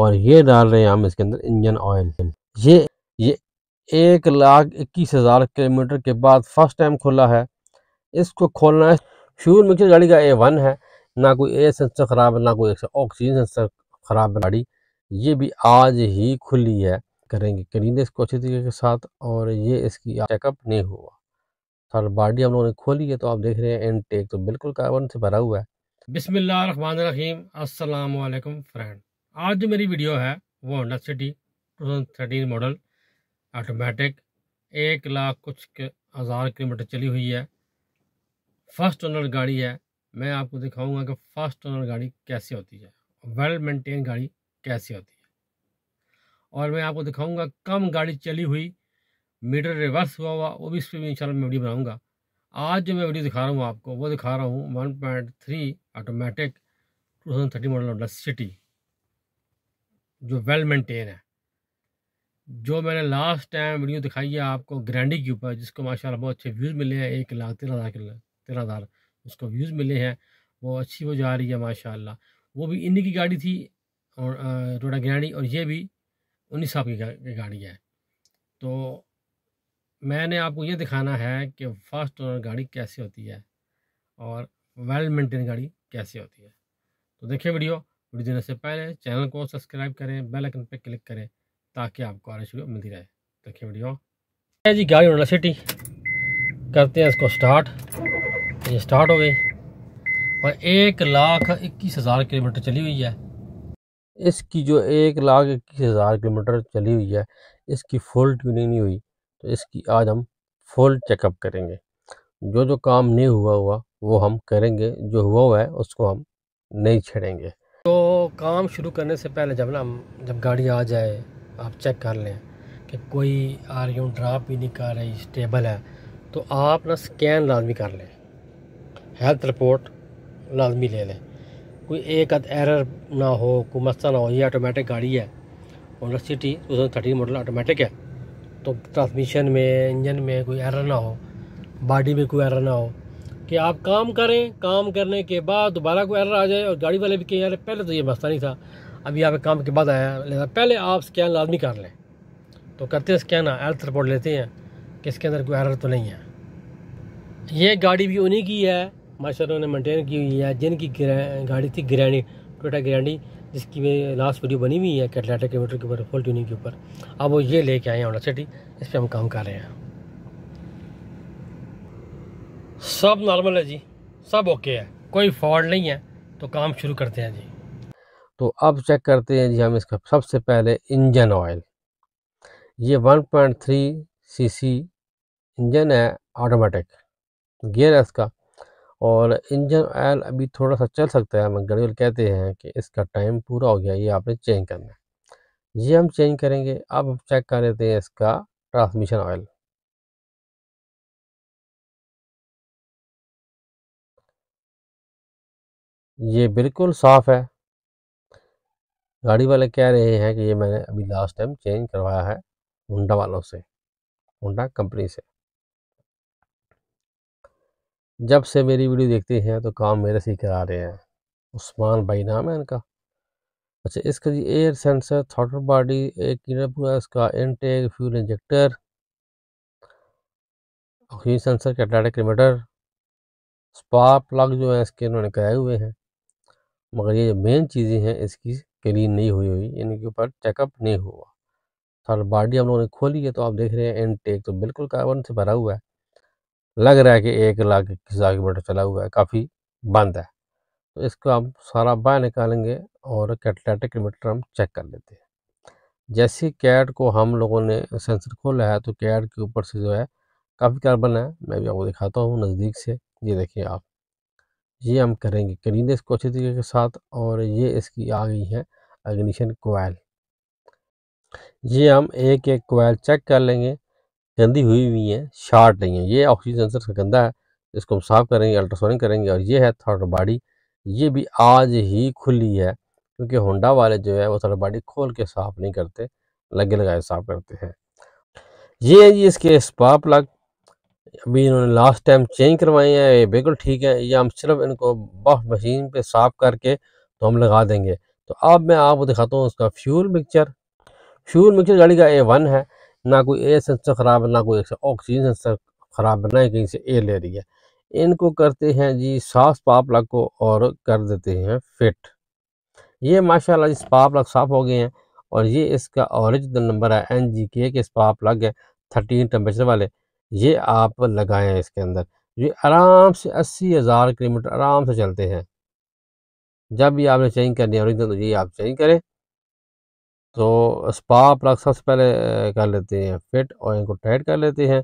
और ये डाल रहे हैं हम इसके अंदर इंजन ऑयल ये ये एक लाख इक्कीस हज़ार किलोमीटर के बाद फर्स्ट टाइम खुला है इसको खोलना है फ्यूल मिक्सर गाड़ी का ए वन है ना कोई एयर सेंसर ख़राब है ना कोई ऑक्सीजन सेंसर ख़राब है गाड़ी ये भी आज ही खुली है करेंगे करेंगे इसको अच्छे तरीके के साथ और ये इसकी चेकअप नहीं हुआ सर बाडी हम लोगों ने खोली है तो आप देख रहे हैं एन टेक तो बिल्कुल कार्बन से भरा हुआ है बिसमीम अल्लाम फ्रेंड आज जो मेरी वीडियो है वो Honda City two thousand thirteen model automatic एक लाख कुछ हज़ार किलोमीटर चली हुई है फर्स्ट ओनर गाड़ी है मैं आपको दिखाऊंगा कि फर्स्ट ओनर गाड़ी कैसी होती है वेल मेंटेन गाड़ी कैसी होती है और मैं आपको दिखाऊंगा कम गाड़ी चली हुई मीटर रिवर्स हुआ हुआ वो भी इस पर भी इंशाल्लाह मैं वीडियो बनाऊँगा आज जो मैं वीडियो दिखा रहा हूँ आपको वो दिखा रहा हूँ one point three automatic two thousand thirty model of City जो वेल मेंटेन है जो मैंने लास्ट टाइम वीडियो दिखाई है आपको ग्रैंडी के ऊपर जिसको माशाल्लाह बहुत अच्छे व्यूज़ मिले हैं एक लाख तेरह हज़ार तेरह हज़ार उसको व्यूज़ मिले हैं वो अच्छी वो जा रही है माशाल्लाह वो भी इन्हीं की गाड़ी थी और टोटा ग्रैंडी और ये भी उन्नीस साहब की गाड़ी है तो मैंने आपको ये दिखाना है कि फर्स्ट ओनर गाड़ी कैसे होती है और वेल मेंटेन गाड़ी कैसे होती है तो देखिए वीडियो वीडियो देने से पहले चैनल को सब्सक्राइब करें बेल आइकन पर क्लिक करें ताकि आपको आर वीडियो मिलती रहे तो देखिए वीडियो है जी गाड़ी यूनिवर्सिटी करते हैं इसको स्टार्ट ये स्टार्ट हो गई और एक लाख इक्कीस हज़ार किलोमीटर चली हुई है इसकी जो एक लाख इक्कीस हज़ार किलोमीटर चली हुई है इसकी फुल ट्यूनिंग नहीं हुई तो इसकी आज हम फुल चेकअप करेंगे जो जो काम नहीं हुआ हुआ वो हम करेंगे जो हुआ हुआ है उसको हम नहीं छेड़ेंगे काम शुरू करने से पहले जब ना जब गाड़ी आ जाए आप चेक कर लें कि कोई आर यू ड्राप भी नहीं कर रही स्टेबल है तो आप ना स्कैन लाजमी कर लें हेल्थ रिपोर्ट लाजमी ले लें कोई एक आध एरर ना हो कोई मसला ना हो ये ऑटोमेटिक गाड़ी है owner City two thousand thirteen model automatic है तो ट्रांसमिशन में इंजन में कोई एरर ना हो बॉडी में कोई एरर ना हो कि आप काम करें काम करने के बाद दोबारा कोई एरर आ जाए और गाड़ी वाले भी कहें यार पहले तो ये मसला नहीं था अभी यहाँ पे काम के बाद आया लेकिन पहले आप स्कैन लाजमी कर लें तो करते हैं स्कैन हेल्थ रिपोर्ट लेते हैं कि इसके अंदर कोई एरर तो नहीं है ये गाड़ी भी उन्हीं की है माशा उन्होंने मेनटेन की हुई है जिनकी गाड़ी थी ग्रैंडी टोटा ग्रैंडी जिसकी लास्ट वीडियो बनी हुई है कैटलाटा किलोमीटर के ऊपर फुल ट्यूनिंग के ऊपर अब वो ये लेके आए हैं होंडा सिटी इस पर हम काम कर रहे हैं सब नॉर्मल है जी सब ओके है कोई फॉल्ट नहीं है तो काम शुरू करते हैं जी तो अब चेक करते हैं जी हम इसका सबसे पहले इंजन ऑयल ये 1.3 सीसी इंजन है ऑटोमेटिक गियर है इसका और इंजन ऑयल अभी थोड़ा सा चल सकता है हम गड़बल कहते हैं कि इसका टाइम पूरा हो गया ये आपने चेंज करना है ये हम चेंज करेंगे अब हम चेक कर लेते हैं इसका ट्रांसमिशन ऑयल ये बिल्कुल साफ़ है गाड़ी वाले कह रहे हैं कि ये मैंने अभी लास्ट टाइम चेंज करवाया है होंडा वालों से होंडा कंपनी से जब से मेरी वीडियो देखते हैं तो काम मेरे से ही करा रहे हैं उस्मान भाई नाम है इनका अच्छा इसका जी एयर सेंसर थॉटर बॉडी एक पूरा इसका intake fuel injector oxygen sensor catalytic kilometer spark plug जो है इसके इन्होंने कराए हुए हैं मगर ये जो मेन चीज़ें हैं इसकी क्लीन नहीं हुई हुई इनके ऊपर चेकअप नहीं हुआ थर्ड बॉडी हम लोगों ने खोली है तो आप देख रहे हैं इनटेक तो बिल्कुल कार्बन से भरा हुआ है लग रहा है कि एक लाख इक्कीस हज़ार किलोमीटर चला हुआ है काफ़ी बंद है तो इसको हम सारा बाय निकालेंगे और कैटलेटिक किलोमीटर हम चेक कर लेते हैं जैसे कैट को हम लोगों ने सेंसर खोला है तो कैट के ऊपर से जो है काफ़ी कार्बन है मैं भी आपको दिखाता हूँ नज़दीक से ये देखिए आप ये हम करेंगे करीने इसको अच्छे तरीके के साथ और ये इसकी आ गई है अग्निशन कोयल ये हम एक एक कोयल चेक कर लेंगे गंदी हुई हुई है शार्ट नहीं है ये ऑक्सीजन सेंसर का गंदा है इसको हम साफ करेंगे अल्ट्रासोनिक करेंगे और ये है थर्ड बॉडी ये भी आज ही खुली है क्योंकि होंडा वाले जो है वो थर्ड बॉडी खोल के साफ नहीं करते लगे लगाए साफ करते हैं ये है जी इसके स्पा प्लग अभी इन्होंने लास्ट टाइम चेंज करवाए हैं ये बिल्कुल ठीक है ये हम सिर्फ इनको बफ मशीन पे साफ करके तो हम लगा देंगे तो अब मैं आपको दिखाता हूँ उसका फ्यूल मिक्सचर फ्यूल मिक्सचर गाड़ी का ए वन है ना कोई ए सेंसर ख़राब है ना कोई ऑक्सीजन सेंसर ख़राब है ना कहीं से ए ले रही है इनको करते हैं जी साफ पाप लग को और कर देते हैं फिट ये माशाल्लाह जी पाप लग साफ़ हो गए हैं और ये इसका ओरिजिनल नंबर है एन जी के पाप लग है थर्टीन टेम्परेचर वाले ये आप लगाएं इसके अंदर ये आराम से अस्सी हज़ार किलोमीटर आराम से चलते हैं जब भी आपने चेंज करनी है ओरिजिनल तो ये आप चेंज करें तो स्पा प्लग सबसे पहले कर लेते हैं फिट और इनको टाइट कर लेते हैं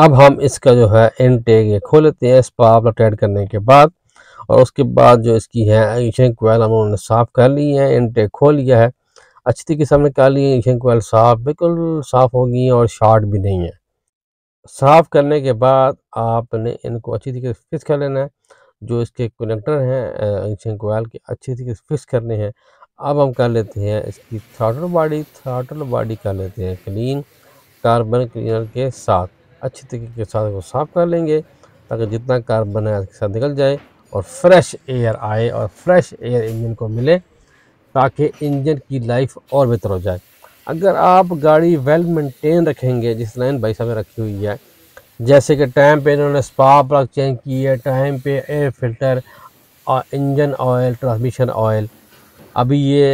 अब हम इसका जो है इनटेक ये खोल लेते हैं स्पा आप टाइट करने के बाद और उसके बाद जो इसकी है एशियन कोयल हम उन्होंने साफ़ कर ली है इनटेक खोल लिया है अच्छी तरीके से हमने ली है एशियन कोयल साफ़ बिल्कुल साफ़ होगी और शार्ट भी नहीं है साफ़ करने के बाद आपने इनको अच्छी तरीके से फिक्स कर लेना है जो इसके कनेक्टर हैं एशियन कोयल के अच्छी तरीके से फिक्स करने हैं अब हम कर लेते हैं इसकी थ्राटल बॉडी थ्राटल बॉडी कर लेते हैं क्लीन कार्बन क्लीनर के साथ अच्छी तरीके के साथ वो साफ़ कर लेंगे ताकि जितना कार्बन है उसके साथ निकल जाए और फ्रेश एयर आए और फ्रेश एयर इंजन को मिले ताकि इंजन की लाइफ और बेहतर हो जाए अगर आप गाड़ी वेल मेंटेन रखेंगे जिस लाइन भाई साहब ने रखी हुई है जैसे कि टाइम पे इन्होंने स्पा प्लग चेंज की है टाइम पे एयर फिल्टर और इंजन ऑयल ट्रांसमिशन ऑयल अभी ये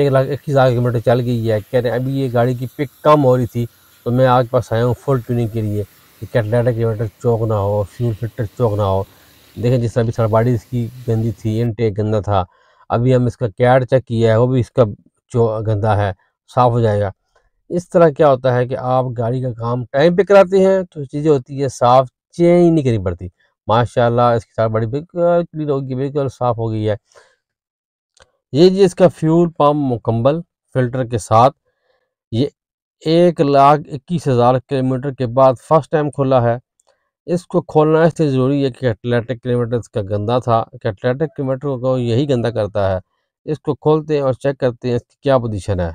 एक लाख इक्कीस हज़ार किलोमीटर चल गई है कह रहे हैं अभी ये गाड़ी की पिक कम हो रही थी तो मैं आज पास आया हूँ फुल ट्यूनिंग के लिए कि कैटलाइट एक्टिवेटर चौक ना हो फ्यूल फिल्टर चौक ना हो देखें जिस तरह अभी सरबाड़ी इसकी गंदी थी इनटेक गंदा था अभी हम इसका कैट चेक किया है वो भी इसका जो गंदा है साफ़ हो जाएगा इस तरह क्या होता है कि आप गाड़ी का काम टाइम पे कराते हैं तो चीज़ें होती है साफ़ चेंज नहीं करनी पड़ती माशाल्लाह इसकी सारी बड़ी बिल्कुल क्लीन होगी बिल्कुल साफ़ हो गई है ये जी इसका फ्यूल पम्प मुकम्मल फिल्टर के साथ एक लाख इक्कीस हज़ार किलोमीटर के बाद फर्स्ट टाइम खुला है इसको खोलना इसलिए ज़रूरी है कि एटलेटिक किलोमीटर इसका गंदा था एटलेटिक किलोमीटर को यही गंदा करता है इसको खोलते हैं और चेक करते हैं इसकी क्या पोजीशन है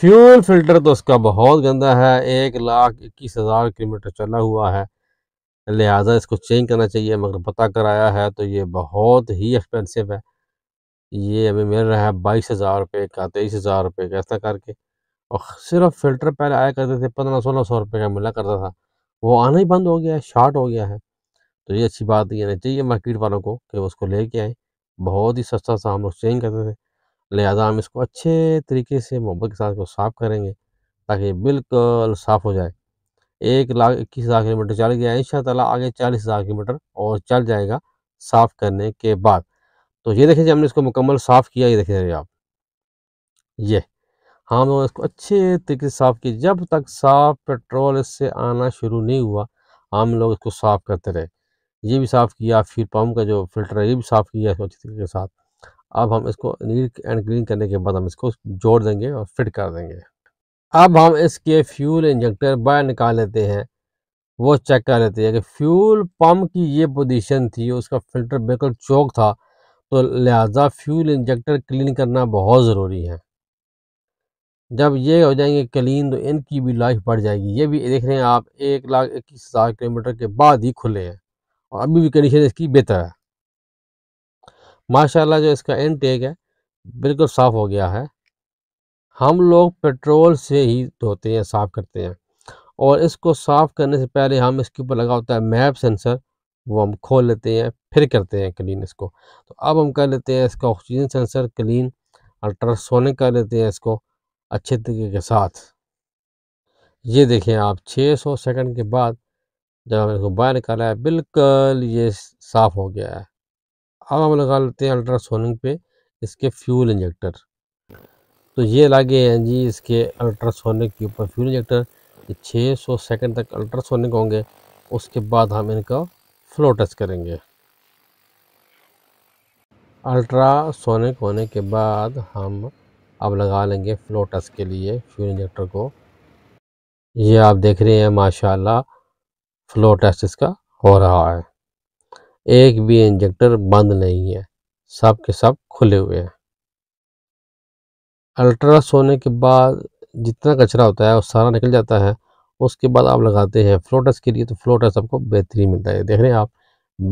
फ्यूल फिल्टर तो उसका बहुत गंदा है एक लाख इक्कीस हज़ार किलोमीटर चला हुआ है लिहाजा इसको चेंज करना चाहिए मगर पता कराया है तो ये बहुत ही एक्सपेंसिव है ये हमें मिल रहा है बाईस हज़ार रुपये का तेईस हज़ार रुपये का ऐसा करके और सिर्फ फ़िल्टर पहले आया करते थे पंद्रह सोलह सौ रुपये का मिला करता था वो आना ही बंद हो गया है शार्ट हो गया है तो ये अच्छी बात ये नहीं चाहिए मार्केट वालों को कि उसको लेके आए बहुत ही सस्ता सा हम लोग चेंज करते थे लिहाजा हम इसको अच्छे तरीके से मोहब्बत के साथ को साफ़ करेंगे ताकि बिल्कुल साफ़ हो जाए एक लाख इक्कीस हज़ार किलोमीटर चल गया इन ताला आगे चालीस हज़ार किलोमीटर और चल जाएगा साफ़ करने के बाद तो ये देखें हमने इसको मुकम्मल साफ़ किया ये देखें आप ये हाँ, हम लोगों इसको अच्छे तरीके से साफ़ किया जब तक साफ़ पेट्रोल इससे आना शुरू नहीं हुआ हम लोग इसको साफ़ करते रहे ये भी साफ़ किया फिर पम्प का जो फिल्टर है ये भी साफ़ किया अच्छे तरीके के साथ अब हम इसको नीट एंड क्लीन करने के बाद हम इसको जोड़ देंगे और फिट कर देंगे अब हम इसके फ्यूल इंजेक्टर बाहर निकाल लेते हैं वो चेक कर लेते हैं कि फ्यूल पम्प की ये पोजीशन थी उसका फिल्टर बिल्कुल चौक था तो लिहाजा फ्यूल इंजेक्टर क्लीन करना बहुत ज़रूरी है जब ये हो जाएंगे क्लीन तो इनकी भी लाइफ बढ़ जाएगी ये भी देख रहे हैं आप एक लाख इक्कीस हज़ार किलोमीटर के बाद ही खुले हैं और अभी भी कंडीशन इसकी बेहतर है माशाल्लाह जो इसका एंड टेक है बिल्कुल साफ़ हो गया है हम लोग पेट्रोल से ही धोते हैं साफ़ करते हैं और इसको साफ़ करने से पहले हम इसके ऊपर लगा होता है मैप सेंसर वो हम खोल लेते हैं फिर करते हैं क्लीन इसको तो अब हम कर लेते हैं इसका ऑक्सीजन सेंसर क्लीन अल्ट्रासोनिक कर लेते हैं इसको अच्छे तरीके के साथ ये देखें आप 600 सेकंड के बाद जब हमने इसको बाहर निकाला है बिल्कुल ये साफ़ हो गया है अब हम लगा लेते हैं अल्ट्रासोनिक पे इसके फ्यूल इंजेक्टर तो ये लागे हैं जी इसके अल्ट्रासोनिक के ऊपर फ्यूल इंजेक्टर छः सौ सेकेंड तक अल्ट्रासोनिक होंगे उसके बाद हम इनका फ्लो टच करेंगे अल्ट्रासोनिक होने के बाद हम अब लगा लेंगे फ्लो टच के लिए फ्यूल इंजेक्टर को ये आप देख रहे हैं माशाल्लाह फ्लो टेस्ट इसका हो रहा है एक भी इंजेक्टर बंद नहीं है सब के सब खुले हुए हैं अल्ट्रा सोने के बाद जितना कचरा होता है वो सारा निकल जाता है उसके बाद आप लगाते हैं फ्लोटस के लिए तो फ्लोटस आपको बेहतरीन मिलता है देख रहे हैं आप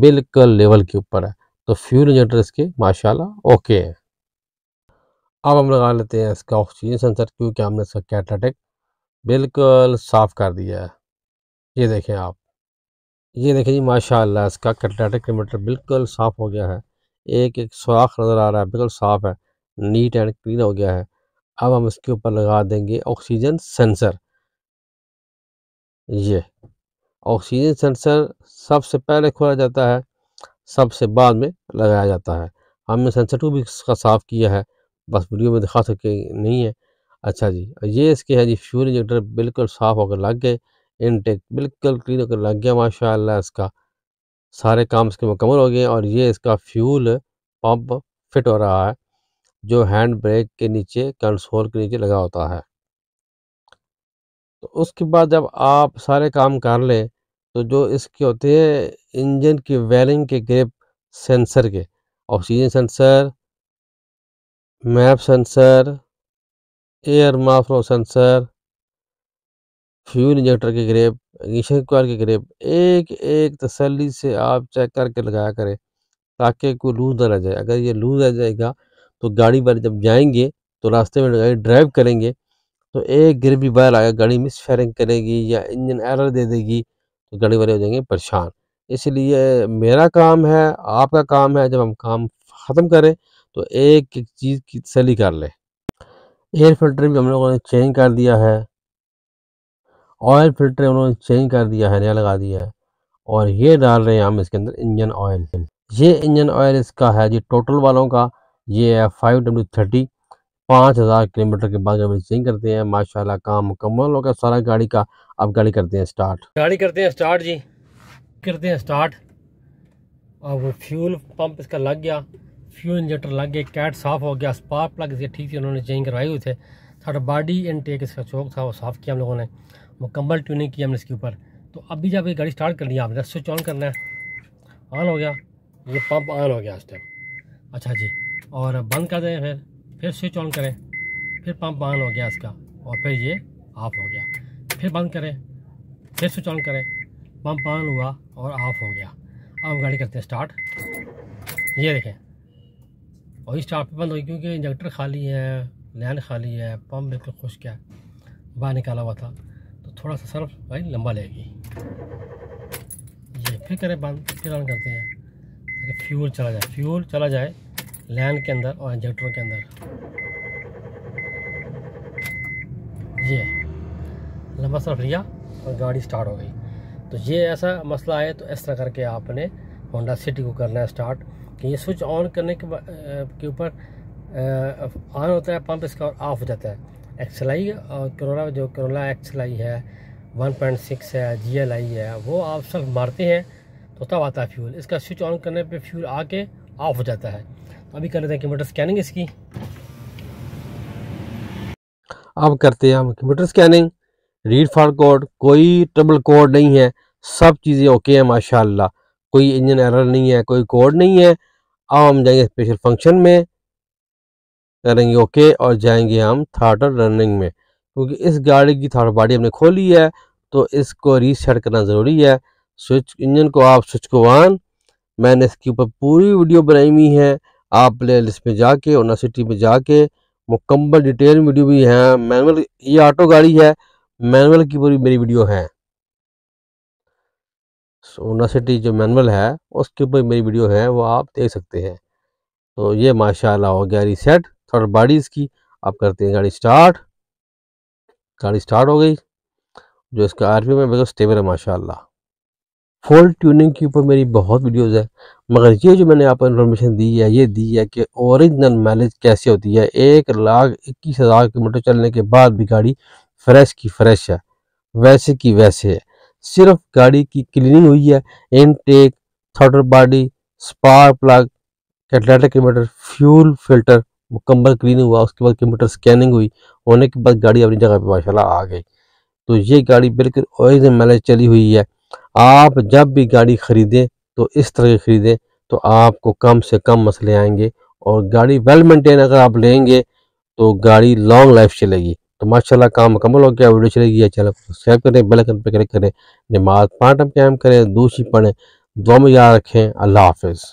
बिल्कुल लेवल के ऊपर है तो फ्यूल इंजेक्टर इसके माशाल्लाह ओके है अब हम लगा लेते हैं इसका ऑक्सीजन सेंसर क्योंकि हमने इसका कैटाटेक बिल्कुल साफ़ कर दिया है ये देखें आप ये देखिए जी माशा इसका कटलाटिक टमाटर बिल्कुल साफ़ हो गया है एक एक सुराख नज़र आ रहा है बिल्कुल साफ़ है नीट एंड क्लीन हो गया है अब हम इसके ऊपर लगा देंगे ऑक्सीजन सेंसर ये ऑक्सीजन सेंसर सबसे पहले खोला जाता है सबसे बाद में लगाया जाता है हमने सेंसर टू भी इसका साफ़ किया है बस वीडियो में दिखा सके नहीं है अच्छा जी ये इसके है जी फ्यूल इंजेक्टर बिल्कुल साफ़ होकर लग गए इनटेक बिल्कुल क्लीन होकर लग गया माशा इसका सारे काम इसके मुकम्मल हो गए और ये इसका फ्यूल पंप फिट हो रहा है जो हैंड ब्रेक के नीचे कंसोल के नीचे लगा होता है तो उसके बाद जब आप सारे काम कर लें तो जो इसके होते हैं इंजन की वेलिंग के ग्रिप सेंसर के oxygen sensor map sensor air माफ्रो सेंसर फ्यूल इंजेक्टर के ग्रेप इग्निशन कॉल के ग्रेप एक एक तसल्ली से आप चेक करके लगाया करें ताकि कोई लूज ना रह जाए अगर ये लूज रह जाएगा तो गाड़ी वाले जब जाएंगे तो रास्ते में गाड़ी ड्राइव करेंगे तो एक गिर भी बाहर आएगा गाड़ी मिस फायरिंग करेगी या इंजन एरर दे देगी तो गाड़ी वाले हो जाएंगे परेशान इसलिए मेरा काम है आपका काम है जब हम काम ख़त्म करें तो एक एक चीज़ की तसली कर लें एयर फिल्टर भी हम लोगों ने चेंज कर दिया है ऑयल फिल्टर उन्होंने चेंज कर दिया है नया लगा दिया है और ये डाल रहे हैं हम इसके अंदर इंजन ऑयल ये इंजन ऑयल इसका है जी टोटल वालों का ये है फाइव डब्ल्यू थर्टी पाँच हज़ार किलोमीटर के बाद हम चेंज करते हैं माशाल्लाह काम मुकम्मल होगा सारा गाड़ी का अब गाड़ी करते हैं स्टार्ट गाड़ी करते हैं स्टार्ट जी करते हैं स्टार्ट अब फ्यूल पंप इसका लग गया फ्यूल इंजेक्टर लग गया कैट साफ़ हो गया स्पार्क प्लग इसके ठीक से उन्होंने चेंज करवाए हुए थे थोड़ा बॉडी इनटेक इसका चौक था वो साफ़ किया हम लोगों ने मुकम्मल ट्यूनिंग की हमने इसके ऊपर तो अभी जब ये गाड़ी स्टार्ट करनी है आपने स्विच ऑन करना है ऑन हो गया ये पंप ऑन हो गया इस टाइम अच्छा जी और बंद कर दें फिर फिर स्विच ऑन करें फिर पंप ऑन हो गया इसका और फिर ये ऑफ हो गया फिर बंद करें फिर स्विच ऑन करें पंप ऑन हुआ और ऑफ हो गया अब गाड़ी करते हैं स्टार्ट ये देखें और स्टार्ट बंद हो गया क्योंकि इंजेक्टर खाली है लैन खाली है पम्प बिल्कुल खुश्क है बाहर निकाला हुआ था थोड़ा सा सर्फ भाई लंबा लेगी ये फिर करें बंद फिर ऑन करते हैं ताकि फ्यूल चला जाए फ्यूल चला जाए लैंड के अंदर और इंजेक्टर के अंदर ये लंबा सर्फ लिया और गाड़ी स्टार्ट हो गई तो ये ऐसा मसला है तो इस तरह करके आपने होंडा सिटी को करना है स्टार्ट कि ये स्विच ऑन करने के ऊपर ऑन होता है पंप इसका और ऑफ हो जाता है एक्सलाई और करोला जो करोला एक्सलाई है 1.6 है आई है वो आप सब मारते हैं तो तब आता है फ्यूल इसका स्विच ऑन करने पे फ्यूल आके ऑफ हो जाता है तो अभी कर लेते हैं कंप्यूटर स्कैनिंग इसकी अब करते हैं हम computer scanning read for code कोई ट्रबल कोड नहीं है सब चीज़ें ओके हैं माशाल्लाह कोई इंजन एरर नहीं है कोई कोड नहीं है अब हम जाएंगे स्पेशल फंक्शन में करेंगे ओके और जाएंगे हम थाटर रनिंग में क्योंकि इस गाड़ी की थाटर बॉडी हमने खोली है तो इसको रीसेट करना ज़रूरी है स्विच इंजन को आप स्विच को ऑन मैंने इसके ऊपर पूरी वीडियो बनाई हुई है आप प्ले लिस्ट में जाके सिटी में जाके मुकम्मल डिटेल वीडियो भी है मैनुअल ये ऑटो गाड़ी है मैनुअल की पूरी मेरी वीडियो है ओनासिटी जो मैनुअल है उसके ऊपर मेरी वीडियो है वो आप देख सकते हैं तो ये माशाल्लाह हो गया रीसेट थर्ड बॉडी इसकी आप करते हैं गाड़ी स्टार्ट गाड़ी स्टार्ट हो गई जो इसका आर पी में बिल्कुल स्टेबल है माशाल्लाह फोल्ड ट्यूनिंग के ऊपर मेरी बहुत वीडियोस है मगर ये जो मैंने आपको इन्फॉर्मेशन दी है ये दी है कि ओरिजिनल माइलेज कैसे होती है एक लाख इक्कीस हज़ार किलोमीटर चलने के बाद भी गाड़ी फ्रेश की फ्रेश है वैसे की वैसे है सिर्फ गाड़ी की क्लीनिंग हुई है intake throttle body spark plug catalytic kilometer fuel filter मुकम्मल क्लीन हुआ उसके बाद कंप्यूटर स्कैनिंग हुई होने के बाद गाड़ी अपनी जगह पर माशाला आ गई तो ये गाड़ी बिल्कुल ओरिजिनल मैलेज चली हुई है आप जब भी गाड़ी ख़रीदें तो इस तरह की ख़रीदें तो आपको कम से कम मसले आएंगे और गाड़ी वेल मेंटेन अगर आप लेंगे तो गाड़ी लॉन्ग लाइफ चलेगी तो माशाल्लाह काम मुकम्मल हो गया वीडियो चलेगी या चैनल को सब्सक्राइब करें बेल आइकन पर क्लिक करें नमाज पाँच टाइम कैम करें दूसरी पढ़ें दुआ में याद रखें अल्लाह हाफिज़